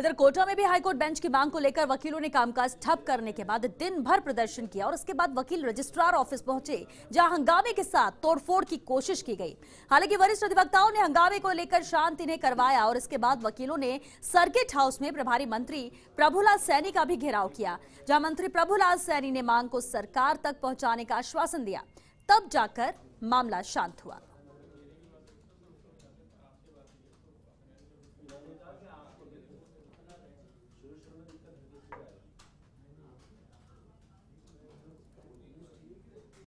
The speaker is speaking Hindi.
इधर कोटा में भी हाईकोर्ट बेंच की मांग को लेकर वकीलों ने कामकाज ठप करने के बाद दिन भर प्रदर्शन किया और उसके बाद वकील रजिस्ट्रार ऑफिस पहुंचे जहां हंगामे के साथ तोड़फोड़ की कोशिश की गई हालांकि वरिष्ठ अधिवक्ताओं ने हंगामे को लेकर शांति ने करवाया और इसके बाद वकीलों ने सर्किट हाउस में प्रभारी मंत्री प्रभुलाल सैनी का भी घेराव किया जहां मंत्री प्रभुलाल सैनी ने मांग को सरकार तक पहुंचाने का आश्वासन दिया तब जाकर मामला शांत हुआ